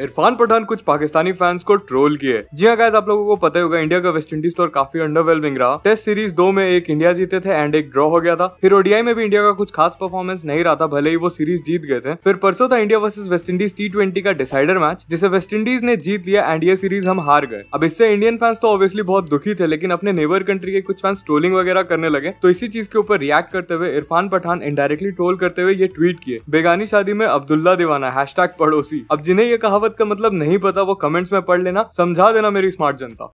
इरफान पठान कुछ पाकिस्तानी फैंस को ट्रोल किए जी हाँ गैस आप लोगों को पता होगा इंडिया का वेस्ट इंडीज और काफी अंडरवेलमिंग रहा टेस्ट सीरीज दो में एक इंडिया जीते थे एंड एक ड्रॉ हो गया था फिर ओडीआई में भी इंडिया का कुछ खास परफॉर्मेंस नहीं रहा था भले ही वो सीरीज जीत गए थे फिर परसों था India versus West Indies T का डिसाइडर मैच जिसे वेस्ट इंडीज ने जीत लिया एंड ये सीरीज हम हार गए अब इससे इंडियन फैंस तो ऑब्वियसली बहुत दुखी थे लेकिन अपने नेबर कंट्री के कुछ फैंस ट्रोलिंग वगैरह करने लगे तो इसी चीज के ऊपर रिएक्ट करते हुए इरफान पठान इनडायरेक्टली ट्रोल करते हुए ये ट्वीट किए बेगानी शादी में अब्दुल्ला दीवाना हैश पड़ोसी अब जिन्हें ये कहावत मुहब्बत का मतलब नहीं पता वो कमेंट्स में पढ़ लेना समझा देना मेरी स्मार्ट जनता